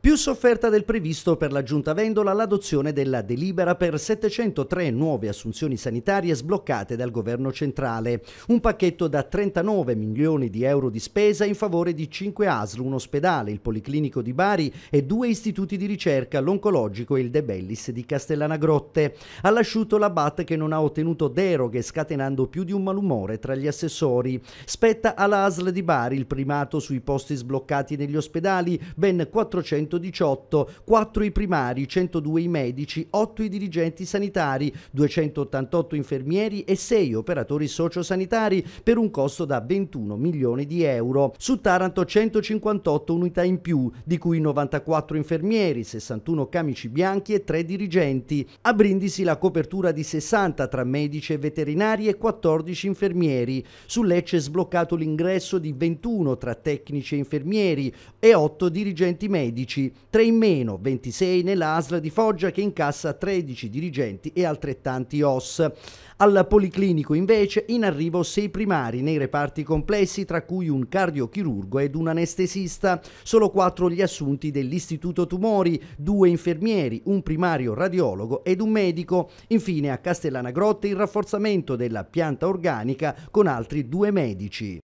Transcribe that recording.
Più sofferta del previsto per la Giunta Vendola l'adozione della delibera per 703 nuove assunzioni sanitarie sbloccate dal governo centrale, un pacchetto da 39 milioni di euro di spesa in favore di 5 ASL, un ospedale, il Policlinico di Bari e due istituti di ricerca, l'Oncologico e il De Bellis di Castellana Grotte. All'asciutto la BAT che non ha ottenuto deroghe scatenando più di un malumore tra gli assessori. Spetta alla ASL di Bari il primato sui posti sbloccati negli ospedali, ben 400 118, 4 i primari, 102 i medici, 8 i dirigenti sanitari, 288 infermieri e 6 operatori sociosanitari per un costo da 21 milioni di euro. Su Taranto 158 unità in più, di cui 94 infermieri, 61 camici bianchi e 3 dirigenti. A Brindisi la copertura di 60 tra medici e veterinari e 14 infermieri. Su Lecce è sbloccato l'ingresso di 21 tra tecnici e infermieri e 8 dirigenti medici. 11, 3 in meno, 26 nella nell'ASL di Foggia che incassa 13 dirigenti e altrettanti OS. Al Policlinico invece in arrivo 6 primari nei reparti complessi tra cui un cardiochirurgo ed un anestesista, solo 4 gli assunti dell'Istituto Tumori, 2 infermieri, un primario radiologo ed un medico. Infine a Castellana Grotte il rafforzamento della pianta organica con altri due medici.